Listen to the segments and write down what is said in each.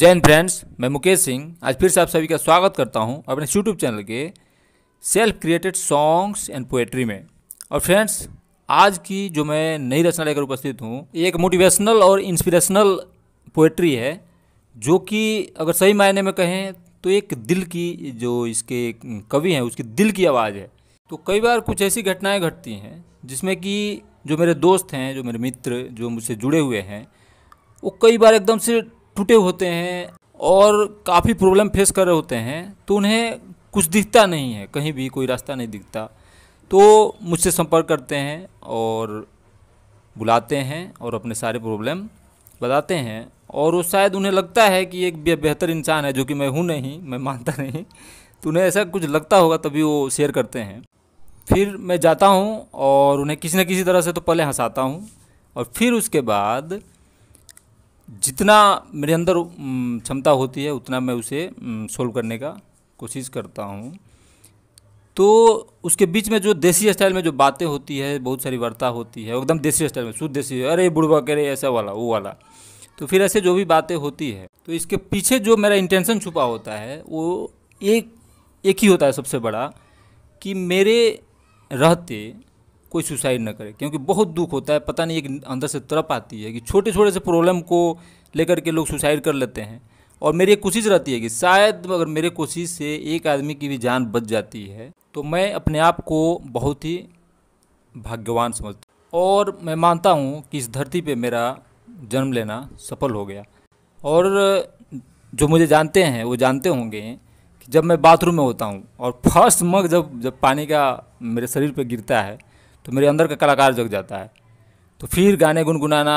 Jain friends मैं मुकेश सिंह आज फिर से आप सभी का स्वागत करता हूं अपने यूट्यूब चैनल के self created songs and poetry में और फ्रेंड्स आज की जो मैं नई रचना लेकर उपस्थित हूं एक मोटिवेशनल और इंस्पिरेशनल पोएट्री है जो कि अगर सही मायने में कहें तो एक दिल की जो इसके कवि हैं उसकी दिल की आवाज़ है तो कई बार कुछ ऐसी घटनाएँ घटती हैं जिसमें कि जो मेरे दोस्त हैं जो मेरे मित्र जो मुझसे जुड़े हुए हैं वो कई बार एकदम से टूटे होते हैं और काफ़ी प्रॉब्लम फेस कर रहे होते हैं तो उन्हें कुछ दिखता नहीं है कहीं भी कोई रास्ता नहीं दिखता तो मुझसे संपर्क करते हैं और बुलाते हैं और अपने सारे प्रॉब्लम बताते हैं और वो शायद उन्हें लगता है कि एक बेहतर इंसान है जो कि मैं हूँ नहीं मैं मानता नहीं तो उन्हें ऐसा कुछ लगता होगा तभी वो शेयर करते हैं फिर मैं जाता हूँ और उन्हें किसी न किसी तरह से तो पहले हंसाता हूँ और फिर उसके बाद जितना मेरे अंदर क्षमता होती है उतना मैं उसे सोल्व करने का कोशिश करता हूँ तो उसके बीच में जो देसी स्टाइल में जो बातें होती है बहुत सारी वार्ता होती है एकदम देसी स्टाइल में शुद्ध देसी अरे बुढ़वा करे ऐसा वाला वो वाला तो फिर ऐसे जो भी बातें होती है तो इसके पीछे जो मेरा इंटेंशन छुपा होता है वो एक एक ही होता है सबसे बड़ा कि मेरे रहते कोई सुसाइड ना करे क्योंकि बहुत दुख होता है पता नहीं एक अंदर से तरप आती है कि छोटे छोटे से प्रॉब्लम को लेकर के लोग सुसाइड कर लेते हैं और मेरी एक कोशिश रहती है कि शायद अगर मेरे कोशिश से एक आदमी की भी जान बच जाती है तो मैं अपने आप को बहुत ही भाग्यवान समझता और मैं मानता हूँ कि इस धरती पर मेरा जन्म लेना सफल हो गया और जो मुझे जानते हैं वो जानते होंगे कि जब मैं बाथरूम में होता हूँ और फर्स्ट मग जब जब पानी का मेरे शरीर पर गिरता है तो मेरे अंदर का कलाकार जग जाता है तो फिर गाने गुनगुनाना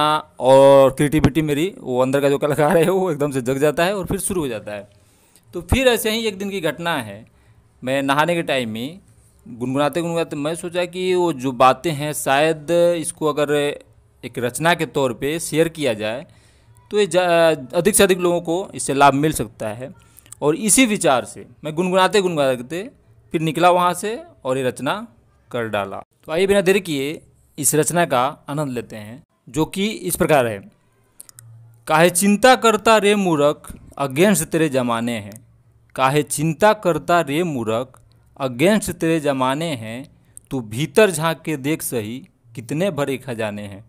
और क्रिएटिविटी मेरी वो अंदर का जो कलाकार है वो एकदम से जग जाता है और फिर शुरू हो जाता है तो फिर ऐसे ही एक दिन की घटना है मैं नहाने के टाइम में गुनगुनाते गुनगुनाते मैं सोचा कि वो जो बातें हैं शायद इसको अगर एक रचना के तौर पे शेयर किया जाए तो ये अधिक से अधिक लोगों को इससे लाभ मिल सकता है और इसी विचार से मैं गुनगुनाते गुनगुनाते फिर निकला वहाँ से और ये रचना कर डाला तो आइए बिना देर किए इस रचना का आनंद लेते हैं जो कि इस प्रकार है काहे चिंता करता रे मूरख अगेंस्ट तेरे जमाने हैं काहे चिंता करता रे मूरख अगेंस्ट तेरे जमाने हैं तू भीतर झांक के देख सही कितने भरे खजाने हैं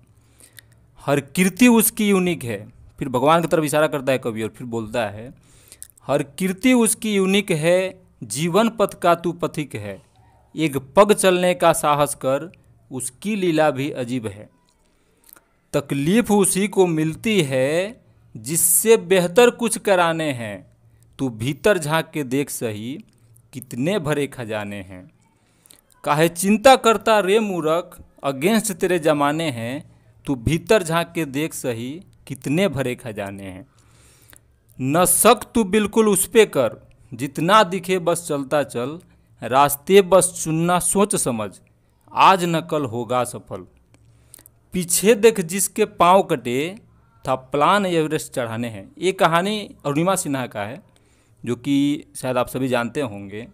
हर कीर्ति उसकी यूनिक है फिर भगवान की तरफ इशारा करता है कवि और फिर बोलता है हर कीर्ति उसकी यूनिक है जीवन पथ का तू पथिक है एक पग चलने का साहस कर उसकी लीला भी अजीब है तकलीफ उसी को मिलती है जिससे बेहतर कुछ कराने हैं तू भीतर झांक के देख सही कितने भरे खजाने हैं काहे चिंता करता रे मूरख अगेंस्ट तेरे जमाने हैं तू भीतर झांक के देख सही कितने भरे खजाने हैं न शक तू बिल्कुल उस पर कर जितना दिखे बस चलता चल रास्ते बस चुनना सोच समझ आज न कल होगा सफल पीछे देख जिसके पाँव कटे था प्लान एवरेस्ट चढ़ाने हैं ये कहानी अरुणिमा सिन्हा का है जो कि शायद आप सभी जानते होंगे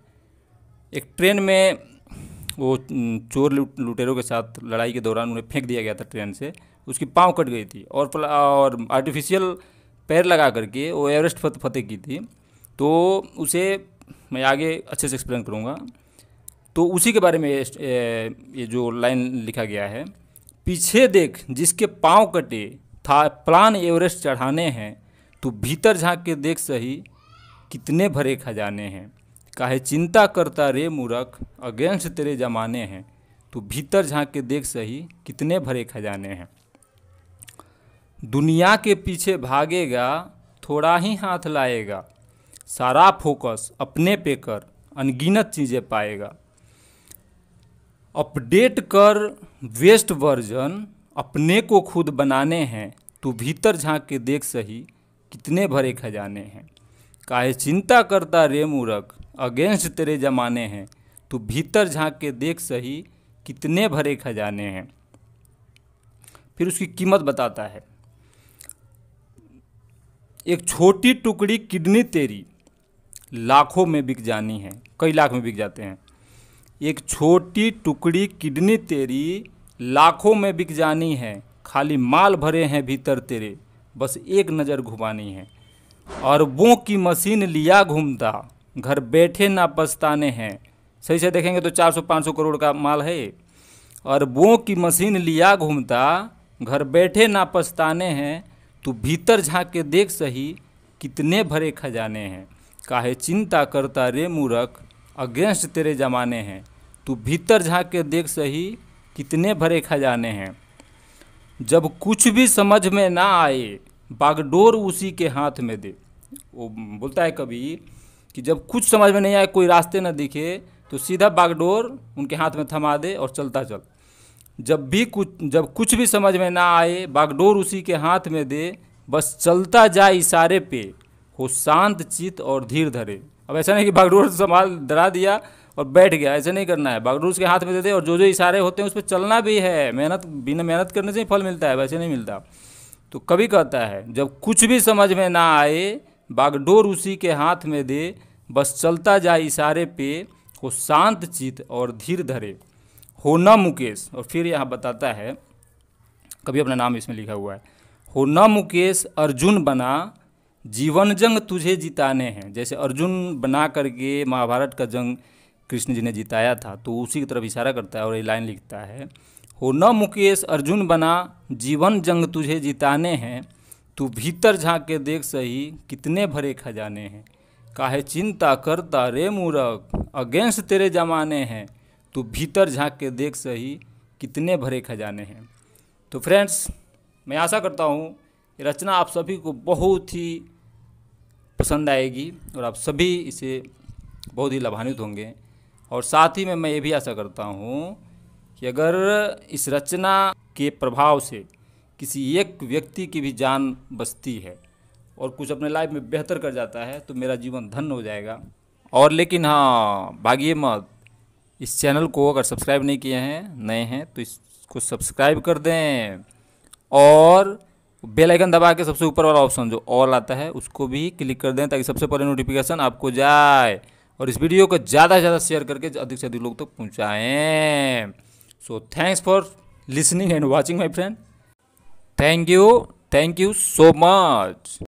एक ट्रेन में वो चोर लुटेरों के साथ लड़ाई के दौरान उन्हें फेंक दिया गया था ट्रेन से उसकी पाँव कट गई थी और और आर्टिफिशियल पैर लगा करके वो एवरेस्ट फत फतेह की थी तो उसे मैं आगे अच्छे से एक्सप्लेन करूँगा तो उसी के बारे में ये, जो लाइन लिखा गया है पीछे देख जिसके पाँव कटे था प्लान एवरेस्ट चढ़ाने हैं तो भीतर झांक के देख सही कितने भरे खजाने हैं काहे चिंता करता रे मूरख अगेंस्ट तेरे जमाने हैं तो भीतर झांक के देख सही कितने भरे खजाने हैं दुनिया के पीछे भागेगा थोड़ा ही हाथ लाएगा सारा फोकस अपने पे कर अनगिनत चीज़ें पाएगा अपडेट कर वेस्ट वर्जन अपने को खुद बनाने हैं तो भीतर झांक के देख सही कितने भरे खजाने हैं काहे चिंता करता रे मूरख अगेंस्ट तेरे जमाने हैं तो भीतर झांक के देख सही कितने भरे खजाने हैं फिर उसकी कीमत बताता है एक छोटी टुकड़ी किडनी तेरी लाखों में बिक जानी है कई लाख में बिक जाते हैं एक छोटी टुकड़ी किडनी तेरी लाखों में बिक जानी है खाली माल भरे हैं भीतर तेरे बस एक नज़र घुमानी है और वो की मशीन लिया घूमता घर बैठे ना पछताने हैं सही से देखेंगे तो 400-500 करोड़ का माल है और वो की मशीन लिया घूमता घर बैठे ना पछताने हैं तू भीतर झाँक के देख सही कितने भरे खजाने हैं काहे चिंता करता रे मूरख अगेंस्ट तेरे जमाने हैं तू भीतर झाँक के देख सही कितने भरे खजाने हैं जब कुछ भी समझ में ना आए बागडोर उसी के हाथ में दे वो बोलता है कभी कि जब कुछ समझ में नहीं आए कोई रास्ते ना दिखे तो सीधा बागडोर उनके हाथ में थमा दे और चलता चल जब भी कुछ जब कुछ भी समझ में ना आए बागडोर उसी के हाथ में दे बस चलता जाए इशारे पे हो शांत चित्त और धीर धरे अब ऐसा नहीं कि बागडोर संभाल डरा दिया और बैठ गया ऐसे नहीं करना है बागडोर उसके हाथ में देते और जो जो इशारे होते हैं उस पर चलना भी है मेहनत बिना मेहनत करने से ही फल मिलता है वैसे नहीं मिलता तो कभी कहता है जब कुछ भी समझ में ना आए बागडोर उसी के हाथ में दे बस चलता जाए इशारे पे हो शांत चित्त और धीर धरे हो न मुकेश और फिर यहाँ बताता है कभी अपना नाम इसमें लिखा हुआ है हो न मुकेश अर्जुन बना जीवन जंग तुझे जिताने हैं जैसे अर्जुन बना करके महाभारत का जंग कृष्ण जी ने जिताया था तो उसी की तरफ इशारा करता है और ये लाइन लिखता है हो न मुकेश अर्जुन बना जीवन जंग तुझे जिताने हैं तू भीतर झाँक के देख सही कितने भरे खजाने हैं काहे चिंता करता रे मूरख अगेंस्ट तेरे जमाने हैं तू भीतर झाँक के देख सही कितने भरे खजाने हैं तो फ्रेंड्स मैं आशा करता हूँ रचना आप सभी को बहुत ही पसंद आएगी और आप सभी इसे बहुत ही लाभान्वित होंगे और साथ ही में मैं ये भी आशा करता हूँ कि अगर इस रचना के प्रभाव से किसी एक व्यक्ति की भी जान बचती है और कुछ अपने लाइफ में बेहतर कर जाता है तो मेरा जीवन धन्य हो जाएगा और लेकिन हाँ भागिए मत इस चैनल को अगर सब्सक्राइब नहीं किए हैं नए हैं तो इसको सब्सक्राइब कर दें और बेल आइकन दबा के सबसे ऊपर वाला ऑप्शन जो ऑल आता है उसको भी क्लिक कर दें ताकि सबसे पहले नोटिफिकेशन आपको जाए और इस वीडियो को ज़्यादा से ज़्यादा शेयर करके अधिक से अधिक लोग तक तो पहुँचाएँ so thanks for listening and watching my friend thank you thank you so much